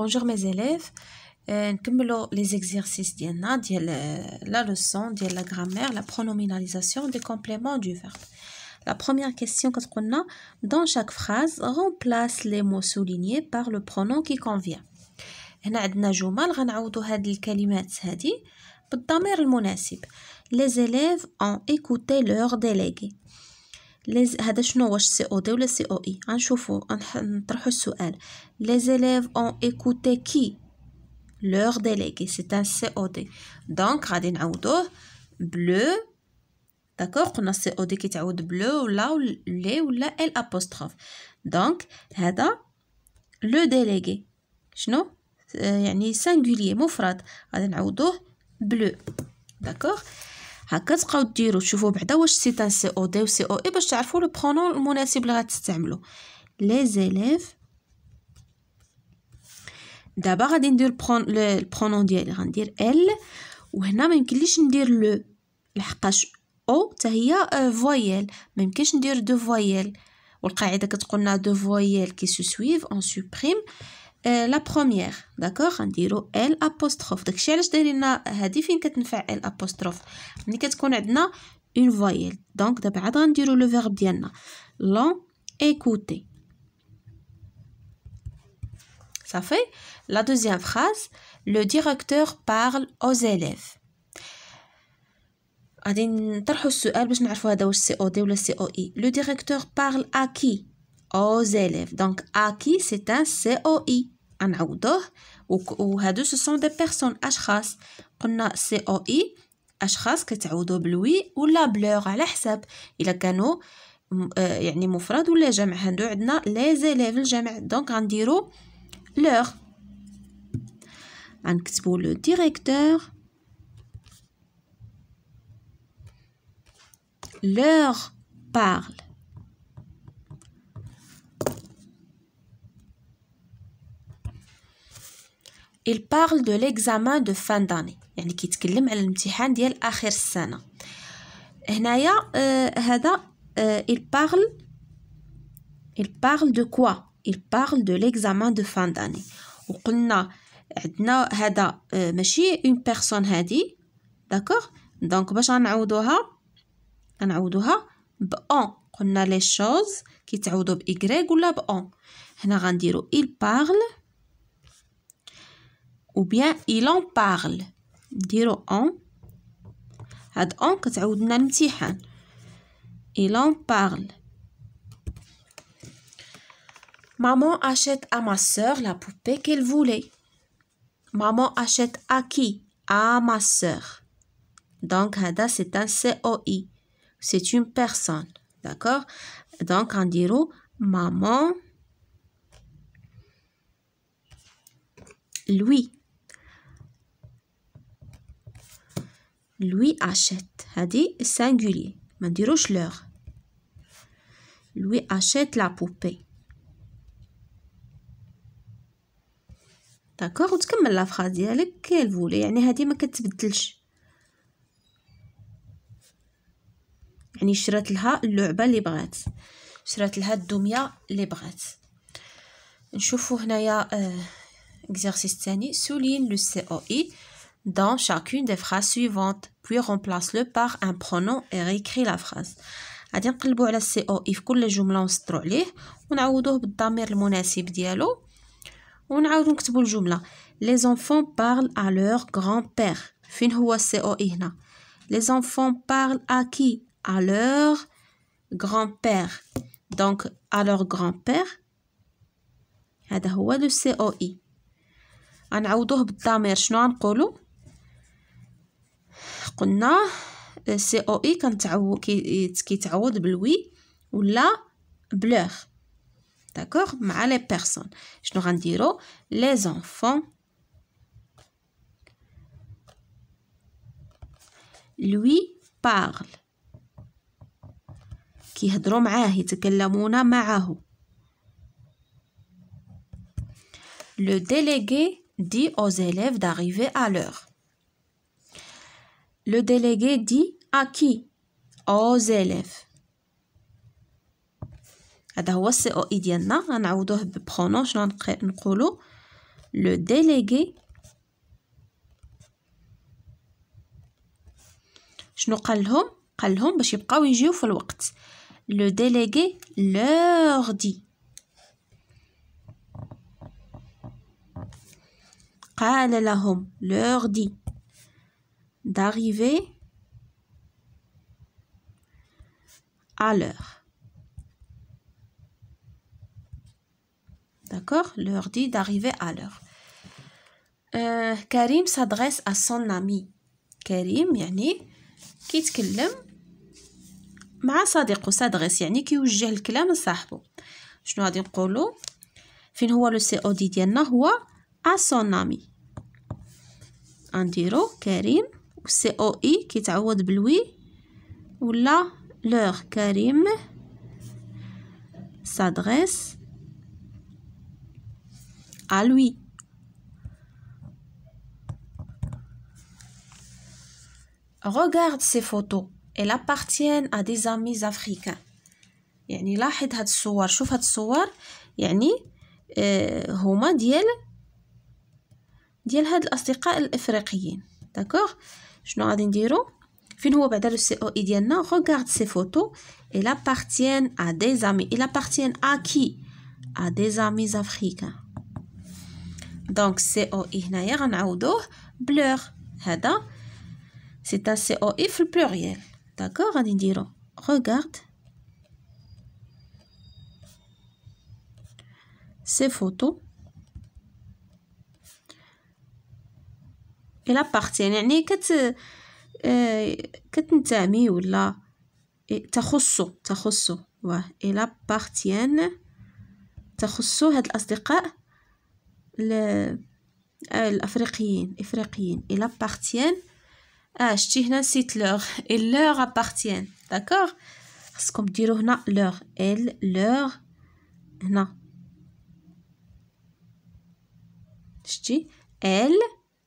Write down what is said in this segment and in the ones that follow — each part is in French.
Bonjour mes élèves. Nous euh, les exercices d'Yana, euh, la leçon, la grammaire, la pronominalisation des compléments du verbe. La première question que nous dans chaque phrase, remplace les mots soulignés par le pronom qui convient. Nous avons Les élèves ont écouté leur délégué. لز... هذا شنو واش سي او دي ولا سي او اي غنشوفو نطرحو السؤال لي زيليف اون ايكوتي كي لور ديليغي سي ان سي او دي دونك غادي نعوضوه بلو داكوغ قلنا سي او دي كيتعوض بلو ولا لي ولا ال ابوستروف دونك هذا لو ديليغي شنو آه، يعني سانغوليي مفرد غادي نعوضوه بلو داكوغ هكا تبقاو ديروا تشوفوا بعدا واش سيت ان سي او دي و سي او اي باش تعرفوا لو برونون المناسب اللي غتستعملوا لي زيليف دابا غادي ندير برونون ديالي غندير ال وهنا ما يمكنليش ندير لو لحقاش او حتى هي فويل آه، ما يمكنش ندير دو فويل والقاعده كتقولنا دو فويل كي سو سويف اون سوبريم Euh, la première, d'accord, on dit le L apostrophe. Donc, chez les derniers, on a défini que tu fais L apostrophe. Donc, tu connais une voyelle. Donc, d'abord, on dit le verbe L'on L'entendre. Ça fait la deuxième phrase. Le directeur parle aux élèves. On dit, par rapport à elle, plusieurs fois, c'est O W C O I. E. Le directeur parle à qui? Aux élèves. Donc, à qui? C'est un C O e. غنعوضوه وهادو سو سون دي بيرسون اشخاص قلنا سي او اي اشخاص كتعوضو بلوي ولا بلوغ على حساب الا كانوا آه، يعني مفرد ولا جمع هادو عندنا لي زيليف الجمع دونك غنديرو لوغ غنكتبو لو ديريكتور لوغ parle il parle de l'examen de fin d'année يعني كيتكلم على الامتحان ديال اخر السنه هنايا آه هذا آه il parle il parle de quoi il parle de l'examen de fin d'année وقلنا عندنا هذا آه ماشي اون بيرسون هادي داكوغ دونك باش غنعوضوها غنعوضوها اون قلنا لي شوز كيتعوضوا بإيكغيك ولا اون هنا غنديرو il parle ou bien il en parle On en on. en hein. il en parle Maman achète à ma soeur la poupée qu'elle voulait. Maman achète à qui À ma soeur. Donc, Hada, c'est un COI. C'est une personne. D'accord Donc, on dira maman lui لوي أشيت هادي السانجولي ما نديروش لوغ لوي أشيت لا بوبي داكوغ وتكمل لا فراز ديالك كيل فولي يعني هادي ما كتبدلش يعني شرات لها اللعبه اللي بغات شرات لها الدميه اللي بغات نشوفوا هنايا اكزرسيس ثاني تاني سولين لو سي او اي dans chacune des phrases suivantes, puis remplace-le par un pronom et réécris la phrase. غادي نقلبوا على السي او grand-père. كل جمله ونسطروا عليه ونعوضوه بالضمير المناسب ديالو le نكتبوا الجمله لي زونفون بارل ا لور donc, on a COE qui est à l'ouïe ou la bleur. D'accord Avec les personnes. Je vais dire les enfants. Lui parle. Qui a avec lui. Ils parlent Le délégué dit aux élèves d'arriver à l'heure. Le délégué dit à qui aux élèves هذا هو le او اي ديالنا غنعوضوه ببرونون شنو نقولوا لو ديليغي شنو قال لهم قال لهم باش يبقاو يجيو في الوقت لو ديليغي دي d'arriver à l'heure. D'accord Leur dit d'arriver à l'heure. Euh, Karim s'adresse à son ami. Karim, yani, qui te kellem مع صديقه سادغيس يعني كيوجه الكلام لصاحبه شنو غادي نقولو فين هو لو سي او دي ديالنا هو ا سون امي غنديرو كريم سي او اي كيتعوض بالوي ولا لوغ كريم سادغيس ا لوي Regarde ces photos. Elles appartiennent à des amis africains. يعني لاحظ هاد الصور شوف هاد الصور يعني آه، هما ديال ديال هاد الأصدقاء الإفريقيين D'accord Je pas Regarde ces photos. Elles appartiennent à des amis. Elles appartiennent à qui À des amis africains. Donc, CEO est C'est un CEO pluriel. D'accord Regarde ces photos. الا بارتين يعني, يعني كت آه، كتنتمي ولا تخصو تخصو واه الا بارتين يعني تخصو هاد الاصدقاء آه، الافريقيين افريقيين الا بارتين يعني، اه شتي هنا سيت لوغ لوغ ابارتين داكوغ خصكم ديرو هنا لوغ ال لوغ هنا شتي ال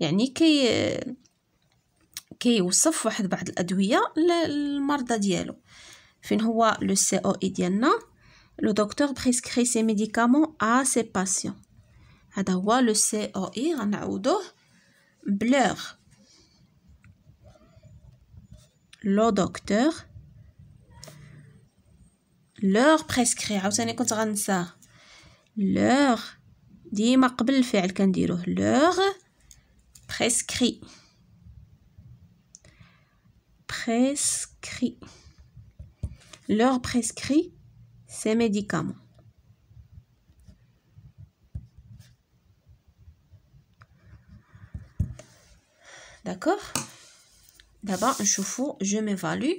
يعني كي كيوصف واحد بعض الادويه للمرضى ديالو فين هو لو سي او اي ديالنا لو دكتور بريسكري سي ميديكامون ا سي باسيون هذا هو لو سي او اي غنعوضوه بلوغ لو دكتور لوغ بريسكري عاوتاني كنت غنساه لوغ ديما قبل الفعل كنديروه لوغ prescrit. Prescrit. Leur prescrit ces médicaments. D'accord D'abord, je m'évalue.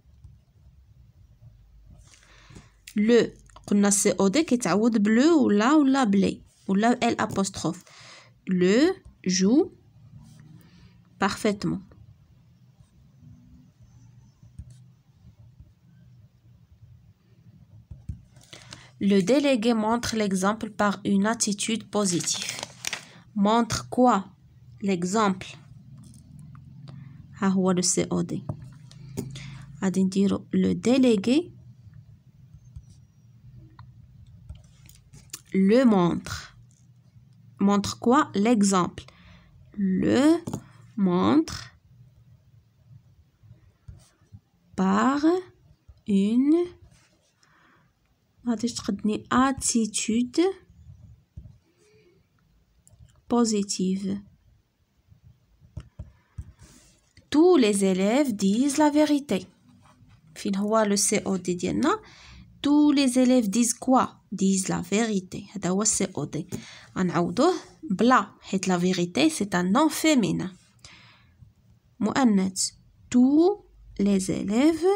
le a قلنا سي bleu ou là ou ولا ولا ou là L apostrophe le joue parfaitement Le délégué montre l'exemple par une attitude positive. Montre quoi L'exemple. Ah, le COD. Le délégué le montre. Montre quoi L'exemple. Le montre par une attitude positive. Tous les élèves disent la vérité. Fin le COD tous les élèves disent quoi disent la vérité هذا هو nom او دي غنعوضوه بلا حيت tous les élèves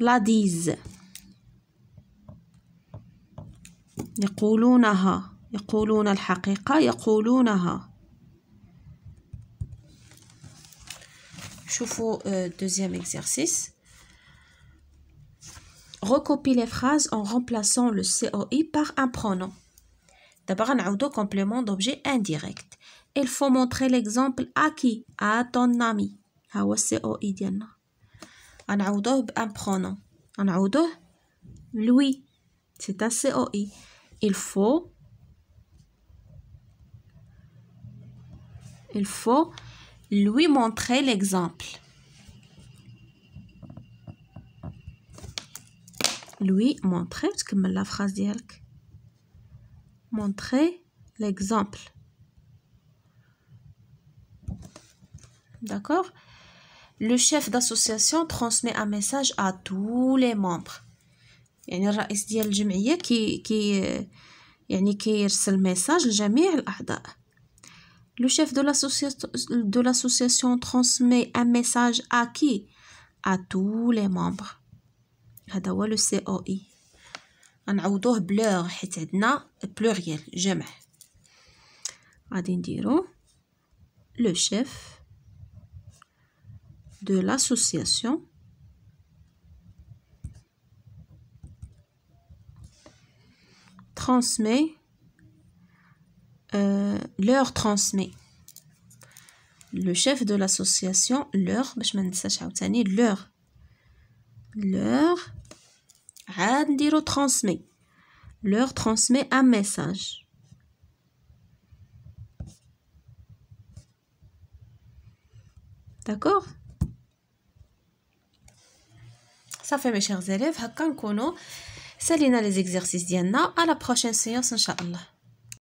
la disent يقولونها يقولون الحقيقة يقولونها شوفوا deuxième exercice recopie les phrases en remplaçant le COI par un pronom. D'abord, un auto complément d'objet indirect. Il faut montrer l'exemple à qui À ton ami. le COI Un a un pronom. autre lui. C'est un COI. Il faut il faut lui montrer l'exemple. lui montrer la phrase phrase ديالك montrer l'exemple d'accord le chef d'association transmet un message à tous les membres يعني الرئيس ديال الجمعيه كي كي يعني كيرسل ميساج لجميع الاعضاء Le chef de l'association transmet un message à qui À tous les membres. هذا هو لو سي او اي غنعوضوه بلوغ حيت عندنا بلوغيال جمع غادي نديرو لو شيف دو لاسوسياسيون transmet euh, leur transmet le chef de l'association leur باش ما ننساش عاوتاني leur leur transmet leur transmet un message d'accord ça fait mes chers élèves à quand les exercices Diana à la prochaine séance inchallah